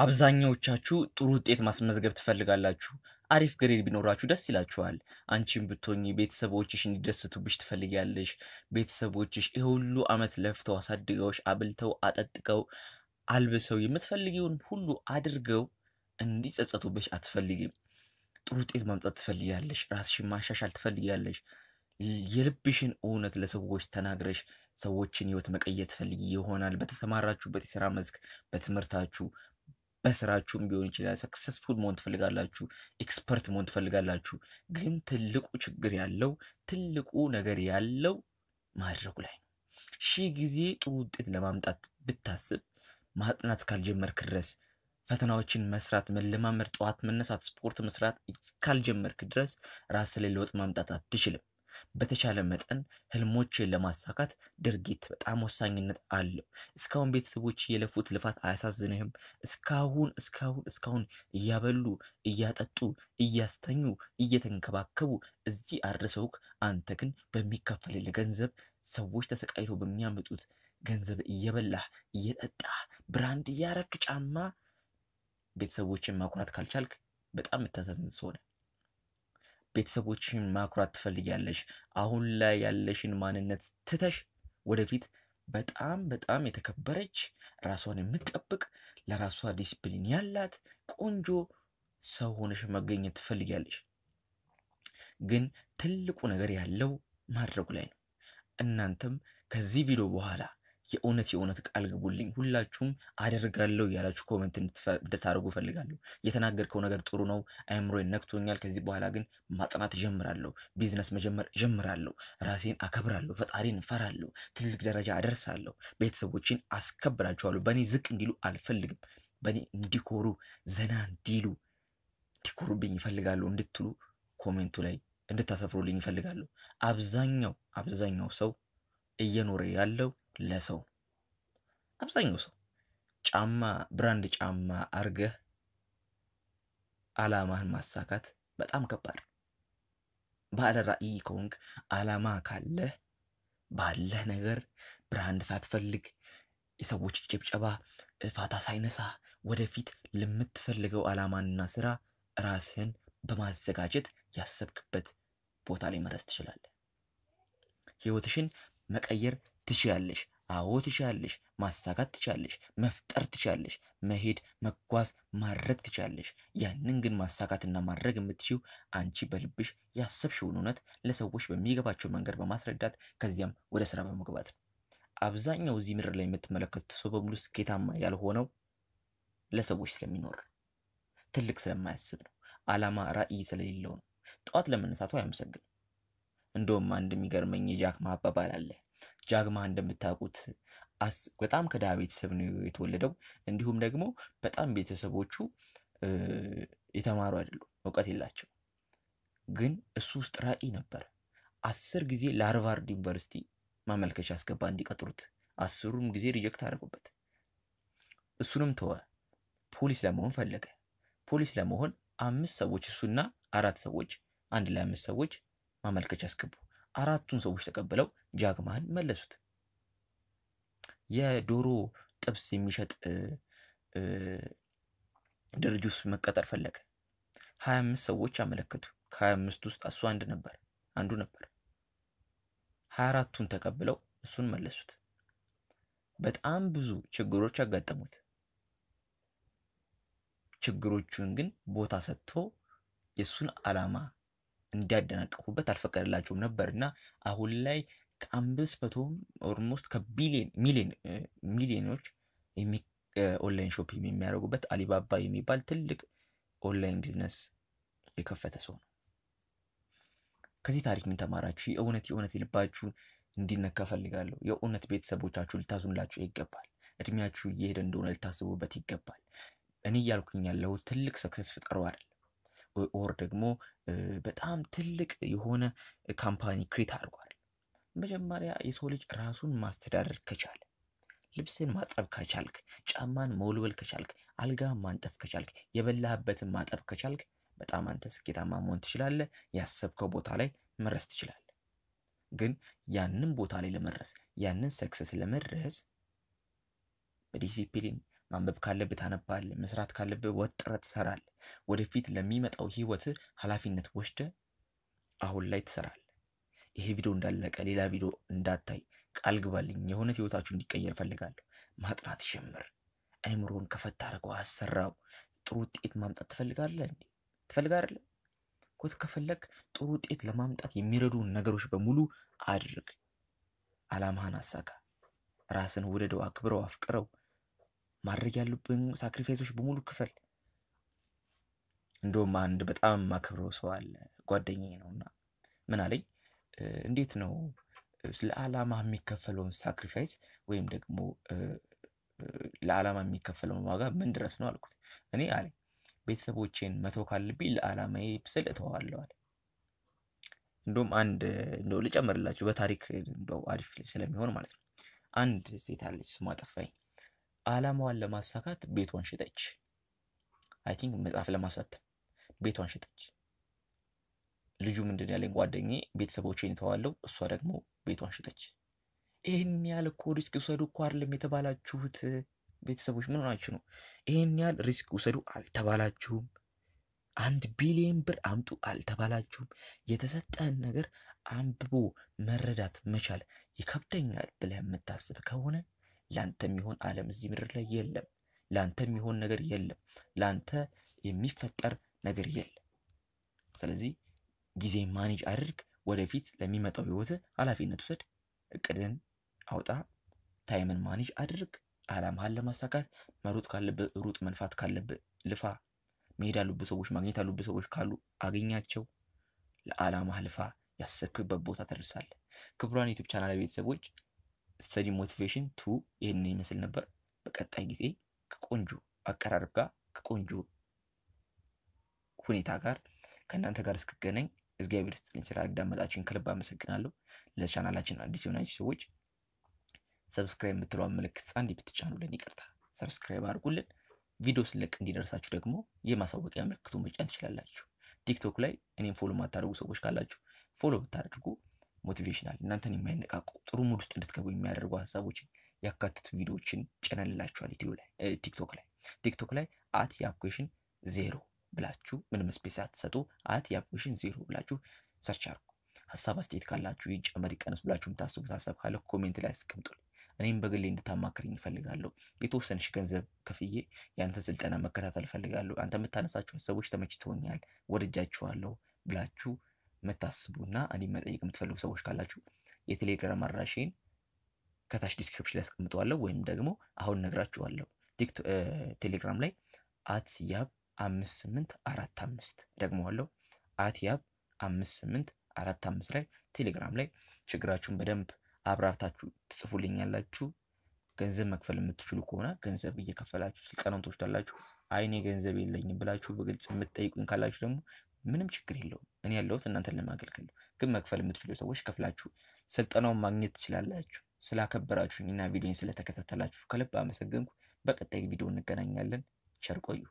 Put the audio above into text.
አብዛኛዎቻችሁ ጥሩ ውጤት ማስመዝገብ ትፈልጋላችሁ። አሪፍ ግሬድ ቢኖራችሁ ደስ ይላችኋል። አንቺም ብትሆኝ ቤተሰቦችሽ እንዲደሰቱብሽ ትፈልጊያለሽ። ቤተሰቦችሽ የሁሉ ሁሉ ዓመት ለፍተው አሳድገውሽ አብልተው አጠጥቀው አልብሰው የምትፈልጊውን ሁሉ አድርገው እንዲጸጸቱብሽ አትፈልጊም። ጥሩ ውጤት ማምጣት ትፈልጊያለሽ። ራስሽን ማሻሻል ትፈልጊያለሽ። የልብሽን እውነት ለሰዎች ተናግረሽ ሰዎችን ህይወት መቀየር ትፈልጊ ይሆናል። በተሰማራችሁበት የሥራ መስክ፣ በትምህርታችሁ፣ በስራችሁም ቢሆን ይችላል። ሰክሰስፉል መሆን ትፈልጋላችሁ፣ ኤክስፐርት መሆን ትፈልጋላችሁ። ግን ትልቁ ችግር ያለው ትልቁ ነገር ያለው ማድረጉ ላይ ነው። ሺህ ጊዜ ጥሩ ውጤት ለማምጣት ብታስብ ማጥናት እስካልጀመርክ ድረስ ፈተናዎችን መስራት፣ መለማመድ፣ ጠዋት መነሳት፣ ስፖርት መስራት እስካልጀመርክ ድረስ ራስ ላይ ለውጥ ማምጣት አትችልም። በተቻለ መጠን ህልሞችን ለማሳካት ድርጊት በጣም ወሳኝነት አለው። እስካሁን ቤተሰቦች የለፉት ልፋት አያሳዝንህም? እስካሁን እስካሁን እስካሁን እያበሉ እያጠጡ እያስተኙ እየተንከባከቡ እዚህ አድርሰውክ፣ አንተ ግን በሚከፈልል ገንዘብ ሰዎች ተሰቃይተው በሚያመጡት ገንዘብ እየበላህ እየጠጣህ ብራንድ እያረክ ጫማ ቤተሰቦችን ማኩራት ካልቻልክ በጣም የምታሳዝን ሰው ነህ። ቤተሰቦችን ማኩራት ትፈልጊያለሽ። አሁን ላይ ያለሽን ማንነት ትተሽ ወደፊት በጣም በጣም የተከበረች ራሷን የምትጠብቅ ለራሷ ዲሲፕሊን ያላት ቆንጆ ሰው ሆነሽ መገኘት ትፈልጊያለሽ። ግን ትልቁ ነገር ያለው ማድረጉ ላይ ነው። እናንተም ከዚህ ቪዲዮ በኋላ የእውነት የእውነት ቃል ግቡልኝ። ሁላችሁም አደርጋለሁ እያላችሁ ኮመንት እንድታደርጉ እፈልጋለሁ። የተናገርከው ነገር ጥሩ ነው፣ አእምሮዬን ነክቶኛል። ከዚህ በኋላ ግን ማጥናት ጀምራለሁ፣ ቢዝነስ መጀመር ጀምራለሁ፣ ራሴን አከብራለሁ፣ ፈጣሪን እፈራለሁ፣ ትልቅ ደረጃ አደርሳለሁ፣ ቤተሰቦችን አስከብራቸዋለሁ። በእኔ ዝቅ እንዲሉ አልፈልግም። በእኔ እንዲኮሩ ዘና እንዲሉ እንዲኮሩብኝ ይፈልጋሉ እንድትሉ ኮሜንቱ ላይ እንድታሰፍሩልኝ ይፈልጋሉ። አብዛኛው አብዛኛው ሰው እየኖረ ያለው ለሰው አብዛኛው ሰው ጫማ ብራንድ ጫማ አርገህ አላማህን ማሳካት በጣም ከባድ ነው። ባለ ራዕይ ከሆንክ አላማ ካለህ ባለህ ነገር ብራንድ ሳትፈልግ የሰዎች ጭብጨባ ፋታ ሳይነሳ ወደፊት ለምትፈልገው አላማና ስራ ራስህን በማዘጋጀት ያሰብክበት ቦታ ላይ መድረስ ትችላለህ። ህይወትሽን መቀየር ትችያለሽ። አዎ ትችያለሽ። ማሳካት ትችያለሽ። መፍጠር ትችያለሽ። መሄድ፣ መጓዝ፣ ማድረግ ትችያለሽ። ያንን ግን ማሳካትና ማድረግ የምትችው አንቺ በልብሽ ያሰብሽውን እውነት ለሰዎች በሚገባቸው መንገድ በማስረዳት ከዚያም ወደ ስራ በመግባት ነው። አብዛኛው እዚህ ምድር ላይ የምትመለከቱት ሰው በሙሉ ስኬታማ ያልሆነው ለሰዎች ስለሚኖር ትልቅ ስለማያስብ ነው። አላማ ራዕይ ስለሌለው ነው። ጠዋት ለመነሳቱ አያመሰግንም። እንደውም አንድ የሚገርመኝ የጃክ ማባባል አለ ጃግማ እንደምታውቁት በጣም ከድሃ ቤተሰብ ነው የተወለደው። እንዲሁም ደግሞ በጣም ቤተሰቦቹ የተማሩ አይደሉም፣ እውቀት የላቸው። ግን እሱ ውስጥ ራዕይ ነበር። አስር ጊዜ ለሃርቫርድ ዩኒቨርሲቲ ማመልከቻ አስገባ እንዲቀጥሩት፣ አስሩም ጊዜ ሪጀክት አደረጉበት። እሱንም ተወ። ፖሊስ ለመሆን ፈለገ። ፖሊስ ለመሆን አምስት ሰዎች እሱና አራት ሰዎች አንድ ላይ አምስት ሰዎች ማመልከቻ አስገቡ። አራቱን ሰዎች ተቀብለው ጃግማን መለሱት። የዶሮ ጥብስ የሚሸጥ ድርጅት መቀጠር ፈለገ። ሀያ አምስት ሰዎች አመለከቱ። ከሀያ አምስት ውስጥ እሱ አንድ ነበር አንዱ ነበር። ሀያ አራቱን ተቀብለው እሱን መለሱት። በጣም ብዙ ችግሮች አጋጠሙት። ችግሮቹን ግን ቦታ ሰጥቶ የእሱን ዓላማ እንዲያደናቅፉበት አልፈቀደላቸውም ነበር እና አሁን ላይ ከአምስት መቶ ኦልሞስት ከቢሊየን ሚሊየን ሚሊዮኖች ኦንላይን ሾፒንግ የሚያደርጉበት አሊባባ የሚባል ትልቅ ኦንላይን ቢዝነስ የከፈተ ሰው ነው። ከዚህ ታሪክ ምን ተማራችሁ? የእውነት የእውነት ልባችሁን እንዲነካ ፈልጋለሁ። የእውነት ቤተሰቦቻችሁ ልታዝኑላችሁ ይገባል። እድሜያችሁ እየሄደ እንደሆነ ልታስቡበት ይገባል። እኔ እያልኩኝ ያለሁት ትልቅ ሰክሰስ ፍጠሩ አይደል ኦር ደግሞ በጣም ትልቅ የሆነ ካምፓኒ ክሬት አድርጓል። መጀመሪያ የሰው ልጅ ራሱን ማስተዳደር ከቻለ ልብስን ማጠብ ከቻልክ፣ ጫማን መወልወል ከቻልክ፣ አልጋ ማንጠፍ ከቻልክ፣ የበላህበትን ማጠብ ከቻልክ በጣም አንተ ስኬታማ መሆን ትችላለህ። ያሰብከው ቦታ ላይ መድረስ ትችላለህ። ግን ያንን ቦታ ላይ ለመድረስ ያንን ሰክሰስ ለመድረስ በዲሲፕሊን ማንበብ ካለብህ ታነባለህ። መስራት ካለብህ ወጥረ ትሰራል ወደፊት ለሚመጣው ህይወት ኃላፊነት ወስደ አሁን ላይ ትሰራል ይሄ ቪዲዮ እንዳለቀ ሌላ ቪዲዮ እንዳታይ ቃል ግባልኝ። የእውነት ህይወታችሁ እንዲቀየር ፈልጋለሁ። ማጥናት ጀምር። አይምሮን ከፈት አድርገው አሰራው። ጥሩ ውጤት ማምጣት ትፈልጋለህ እንዴ? ትፈልጋለህ ኮት ከፈለግ ጥሩ ውጤት ለማምጣት የሚረዱ ነገሮች በሙሉ አድርግ። አላማህን አሳካ። ራስን ውደደው፣ አክብረው፣ አፍቅረው ማድረግ ያሉብን ሳክሪፋይሶች በሙሉ ክፈል። እንደውም አንድ በጣም አክብሮ ሰው አለ ጓደኛዬ ነው እና ምን አለኝ፣ እንዴት ነው ለዓላማ የሚከፈለውን ሳክሪፋይስ ወይም ደግሞ ለዓላማ የሚከፈለውን ዋጋ ምን ድረስ ነው አልኩት። እኔ አለ ቤተሰቦቼን መተው ካለብኝ ለዓላማዬ ስል እተዋለሁ አለ። እንደውም አንድ እንደው ልጨምርላችሁ በታሪክ እንደው አሪፍ ስለሚሆን ማለት ነው። አንድ ሴት አለች ስሟ ጠፋኝ። አላማዋን ለማሳካት ቤቷን ሽጠች። አይ ቲንክ መጽሐፍ ለማሳተም ቤቷን ሸጠች። ልጁ ምንድን ያለኝ ጓደኛዬ ቤተሰቦቼን እተዋለሁ፣ እሷ ደግሞ ቤቷን ሽጠች። ይህን ያህል እኮ ሪስክ ውሰዱ እኮ አይደለም የተባላችሁት ቤተሰቦች ምን ሆናችሁ ነው? ይህን ያህል ሪስክ ውሰዱ አልተባላችሁም። አንድ ቢሊዮን ብር አምጡ አልተባላችሁም። የተሰጠህን ነገር አንብቦ መረዳት መቻል ይከብደኛል ብለህ የምታስብ ከሆነ ላንተ የሚሆን ዓለም እዚህ ምድር ላይ የለም። ላንተ የሚሆን ነገር የለም። ላንተ የሚፈጠር ነገር የለም። ስለዚህ ጊዜ ማኔጅ አድርግ። ወደፊት ለሚመጣው ህይወት ኃላፊነት ውሰድ። እቅድን አውጣ። ታይምን ማኔጅ አድርግ። አላማህን ለማሳካት መሮጥ ካለብህ ሩጥ፣ መልፋት ካለብህ ልፋ። መሄድ ያሉብህ ሰዎች ማግኘት ያሉብህ ሰዎች ካሉ አገኛቸው። ለዓላማህ ልፋ። ያሰብክበት ቦታ ተደርሳለህ። ክቡራን ዩቲዩብ ቻናል ቤተሰቦች ስተዲ ሞቲቬሽን ቱ ይህንን ይመስል ነበር። በቀጣይ ጊዜ ከቆንጆ አቀራረብ ጋር ከቆንጆ ሁኔታ ጋር ከእናንተ ጋር እስክገናኝ እግዚአብሔር ይስጥልኝ። ስላዳመጣችሁኝ ከልብ አመሰግናለሁ። ለቻናላችን አዲስ የሆናችሁ ሰዎች ሰብስክራይብ የምትለዋን ምልክት አንድ ብትጫኑልን፣ ይቅርታ ሰብስክራይብ አድርጉልን። ቪዲዮ ስለቅ እንዲደርሳችሁ ደግሞ የማሳወቂያ ምልክቱን መጫን ትችላላችሁ። ቲክቶክ ላይ እኔም ፎሎ ማታደርጉ ሰዎች ካላችሁ ፎሎ ብታደርጉ ሞቲቬሽናል እናንተን የሚያነቃቁ ጥሩ ሙድ ውስጥ እንድትገቡ የሚያደርጉ ሀሳቦችን ያካትቱ ቪዲዮዎችን ጭነንላችኋል ቲክቶክ ላይ ቲክቶክ ላይ አት የአፕኩዌሽን ዜሮ ብላችሁ ምንም ስፔስ አትሰጡ። አት የአፕኩዌሽን ዜሮ ብላችሁ ሰርች አርጉ። ሀሳብ አስተያየት ካላችሁ ይጨመር ይቀንስ ብላችሁ የምታስቡት ሀሳብ ካለ ኮሜንት ላይ አስቀምጡል። እኔም በግሌ እንድታማክርኝ እፈልጋለሁ። የተወሰነሽ ገንዘብ ከፍዬ የአንተ ስልጠና መከታተል እፈልጋለሁ። አንተ የምታነሳቸው ሀሳቦች ተመችተውኛል፣ ወደጃችኋለሁ ብላችሁ የምታስቡና እኔም መጠየቅ የምትፈልጉ ሰዎች ካላችሁ የቴሌግራም አድራሼን ከታች ዲስክሪፕሽን ላይ አስቀምጠዋለሁ ወይም ደግሞ አሁን ነግራችኋለሁ። ቴሌግራም ላይ አት ያብ አምስት ስምንት አራት አምስት ደግመዋለሁ። አት ያብ አምስት ስምንት አራት አምስት ላይ ቴሌግራም ላይ ችግራችሁን በደንብ አብራርታችሁ ትጽፉልኛላችሁ። ገንዘብ መክፈል የምትችሉ ከሆነ ገንዘብ እየከፈላችሁ ስልጠናውን ትወስዳላችሁ። አይኔ ገንዘብ የለኝም ብላችሁ በግልጽ የምትጠይቁኝ ካላችሁ ደግሞ ምንም ችግር የለውም። እኔ ያለሁት እናንተን ለማገልገል ነው። ግን መክፈል የምትችሉ ሰዎች ከፍላችሁ ስልጠናውን ማግኘት ትችላላችሁ። ስላከበራችሁኝ እና ቪዲዮን ስለተከታተላችሁ ከልብ አመሰግንኩ። በቀጣይ ቪዲዮ እንገናኛለን። ቸር ቆዩ።